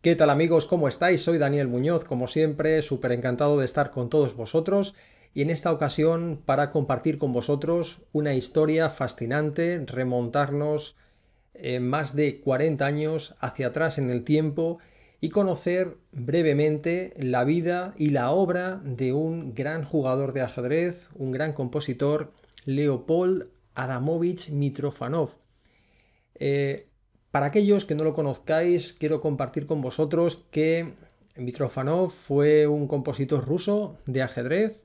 ¿Qué tal amigos? ¿Cómo estáis? Soy Daniel Muñoz, como siempre, súper encantado de estar con todos vosotros y en esta ocasión para compartir con vosotros una historia fascinante, remontarnos eh, más de 40 años hacia atrás en el tiempo y conocer brevemente la vida y la obra de un gran jugador de ajedrez, un gran compositor, Leopold Adamovich Mitrofanov. Eh, para aquellos que no lo conozcáis, quiero compartir con vosotros que Mitrofanov fue un compositor ruso de ajedrez,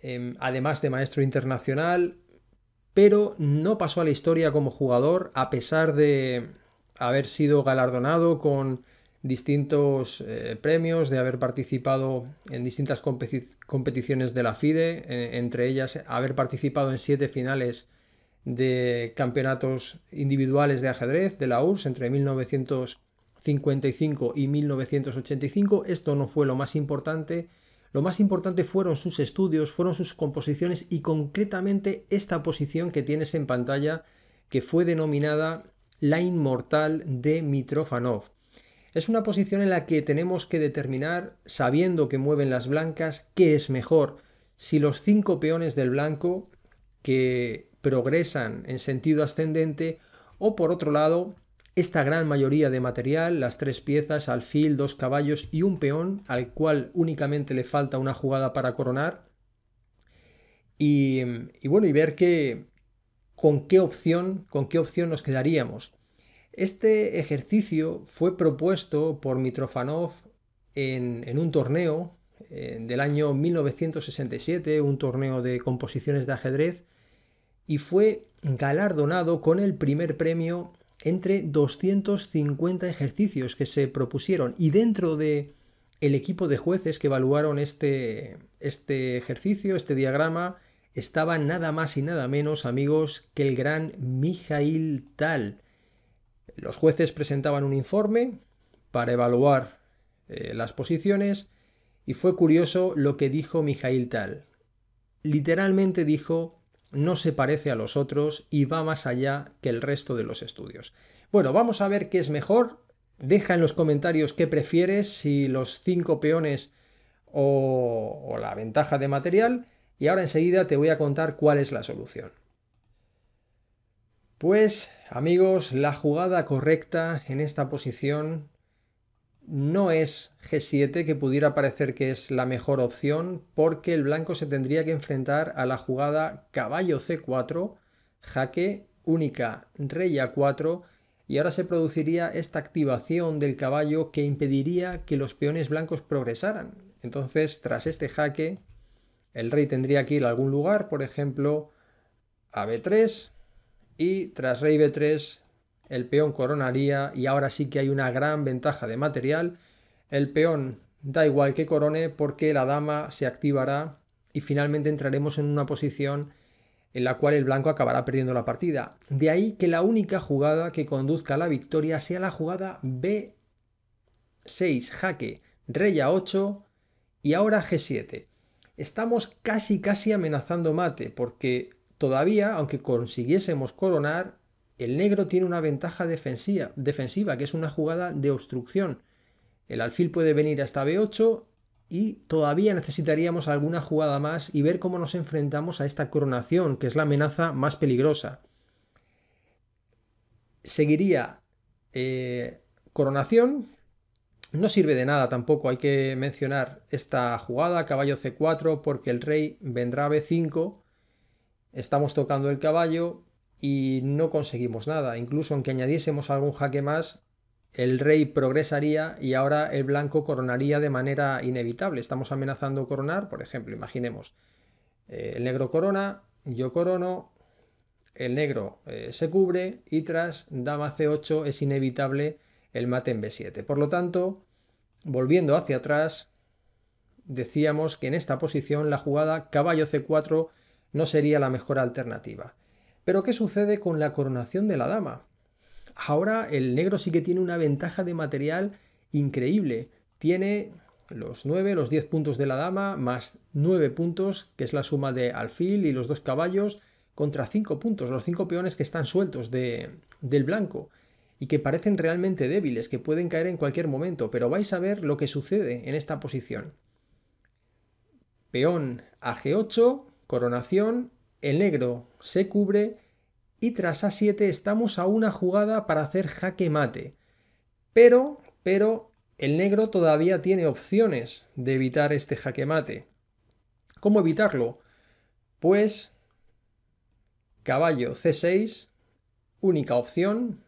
em, además de maestro internacional, pero no pasó a la historia como jugador a pesar de haber sido galardonado con distintos eh, premios, de haber participado en distintas competiciones de la FIDE, eh, entre ellas haber participado en siete finales de campeonatos individuales de ajedrez de la URSS entre 1955 y 1985. Esto no fue lo más importante. Lo más importante fueron sus estudios, fueron sus composiciones y concretamente esta posición que tienes en pantalla que fue denominada la inmortal de Mitrofanov. Es una posición en la que tenemos que determinar, sabiendo que mueven las blancas, qué es mejor, si los cinco peones del blanco, que progresan en sentido ascendente o por otro lado, esta gran mayoría de material, las tres piezas, alfil, dos caballos y un peón, al cual únicamente le falta una jugada para coronar. Y, bueno, y ver con qué opción, con qué opción nos quedaríamos. Este ejercicio fue propuesto por Mitrofanov en, un torneo eh, del año 1967, un torneo de composiciones de ajedrez, y fue galardonado con el primer premio entre 250 ejercicios que se propusieron y dentro de el equipo de jueces que evaluaron este, este ejercicio, este diagrama, estaba nada más y nada menos, amigos, que el gran Mijail Tal. Los jueces presentaban un informe para evaluar eh, las posiciones y fue curioso lo que dijo Mijail Tal. Literalmente dijo no se parece a los otros y va más allá que el resto de los estudios. Bueno, vamos a ver qué es mejor. Deja en los comentarios qué prefieres, si los cinco peones o, o la ventaja de material. Y ahora enseguida te voy a contar cuál es la solución. Pues amigos, la jugada correcta en esta posición no es G7 que pudiera parecer que es la mejor opción porque el blanco se tendría que enfrentar a la jugada caballo C4, jaque única rey A4 y ahora se produciría esta activación del caballo que impediría que los peones blancos progresaran. Entonces, tras este jaque, el rey tendría que ir a algún lugar, por ejemplo, a B3 y tras rey B3 el peón coronaría y ahora sí que hay una gran ventaja de material. El peón da igual que corone porque la dama se activará y finalmente entraremos en una posición en la cual el blanco acabará perdiendo la partida. De ahí que la única jugada que conduzca a la victoria sea la jugada B6, jaque, rey A8 y ahora G7. Estamos casi casi amenazando mate porque todavía, aunque consiguiésemos coronar, el negro tiene una ventaja defensiva, defensiva, que es una jugada de obstrucción. El alfil puede venir hasta B8 y todavía necesitaríamos alguna jugada más y ver cómo nos enfrentamos a esta coronación, que es la amenaza más peligrosa. Seguiría eh, coronación. No sirve de nada tampoco, hay que mencionar esta jugada, caballo C4, porque el rey vendrá a B5. Estamos tocando el caballo, y no conseguimos nada. Incluso aunque añadiésemos algún jaque más, el rey progresaría y ahora el blanco coronaría de manera inevitable. Estamos amenazando coronar, por ejemplo, imaginemos, eh, el negro corona, yo corono, el negro eh, se cubre y tras dama c8 es inevitable el mate en b7. Por lo tanto, volviendo hacia atrás, decíamos que en esta posición la jugada caballo c4 no sería la mejor alternativa. Pero ¿qué sucede con la coronación de la dama? Ahora el negro sí que tiene una ventaja de material increíble. Tiene los 9, los 10 puntos de la dama, más 9 puntos, que es la suma de alfil y los dos caballos, contra 5 puntos, los 5 peones que están sueltos de, del blanco y que parecen realmente débiles, que pueden caer en cualquier momento, pero vais a ver lo que sucede en esta posición. Peón a G8, coronación el negro se cubre y tras A7 estamos a una jugada para hacer jaque mate. Pero, pero, el negro todavía tiene opciones de evitar este jaque mate. ¿Cómo evitarlo? Pues caballo C6, única opción.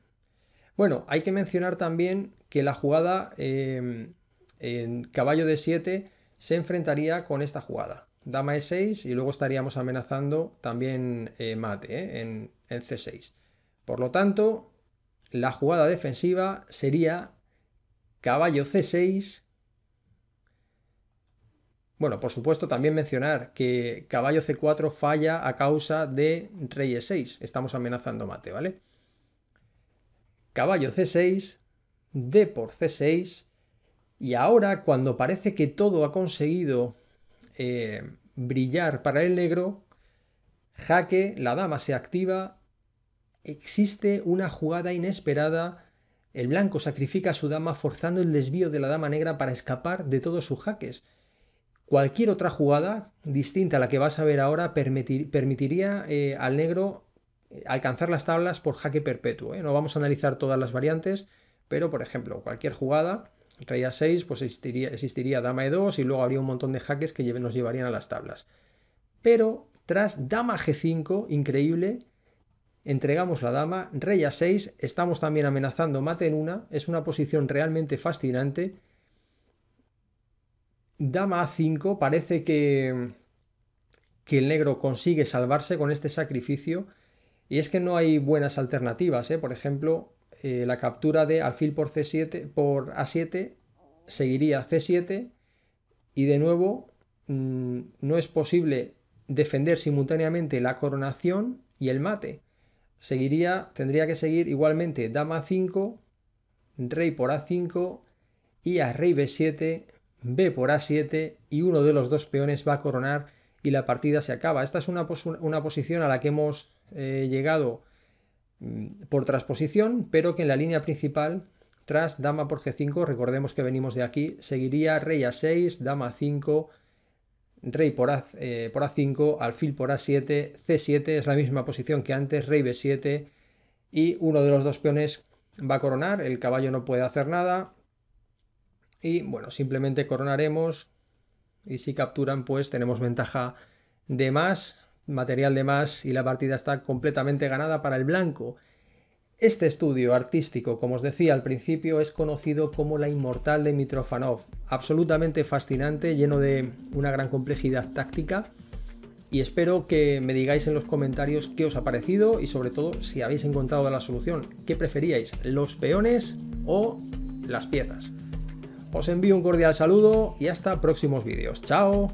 Bueno, hay que mencionar también que la jugada eh, en caballo D7 se enfrentaría con esta jugada dama e6 y luego estaríamos amenazando también eh, mate eh, en, c6. Por lo tanto, la jugada defensiva sería caballo c6. Bueno, por supuesto también mencionar que caballo c4 falla a causa de rey e6. Estamos amenazando mate, ¿vale? Caballo c6, d por c6. Y ahora, cuando parece que todo ha conseguido eh, brillar para el negro, jaque, la dama se activa, existe una jugada inesperada, el blanco sacrifica a su dama forzando el desvío de la dama negra para escapar de todos sus jaques. Cualquier otra jugada distinta a la que vas a ver ahora permitiría eh, al negro eh, alcanzar las tablas por jaque perpetuo. ¿eh? No vamos a analizar todas las variantes, pero por ejemplo, cualquier jugada Rey A6, pues existiría, existiría Dama E2 y luego habría un montón de jaques que nos llevarían a las tablas. Pero tras Dama G5, increíble, entregamos la dama, rey a 6, estamos también amenazando mate en una, es una posición realmente fascinante. Dama a 5, parece que, que el negro consigue salvarse con este sacrificio. Y es que no hay buenas alternativas, ¿eh? por ejemplo, eh, la captura de alfil por C7 por A7 seguiría C7 y de nuevo mm, no es posible defender simultáneamente la coronación y el mate. Seguiría, tendría que seguir igualmente dama 5, rey por A5 y a rey B7, B por A7 y uno de los dos peones va a coronar y la partida se acaba. Esta es una, posición a la que hemos eh, llegado Mm, por transposición, pero que en la línea principal, tras dama por g5, recordemos que venimos de aquí, seguiría rey a 6, dama a 5, rey por, a, eh, por a5, alfil por a7, c7 es la misma posición que antes, rey b7 y uno de los dos peones va a coronar, el caballo no puede hacer nada y bueno, simplemente coronaremos y si capturan pues tenemos ventaja de más material de más y la partida está completamente ganada para el blanco. Este estudio artístico, como os decía al principio, es conocido como La Inmortal de Mitrofanov, absolutamente fascinante, lleno de una gran complejidad táctica. Y espero que me digáis en los comentarios qué os ha parecido y sobre todo si habéis encontrado la solución. ¿Qué preferíais, los peones o las piezas? Os envío un cordial saludo y hasta próximos vídeos. ¡Chao!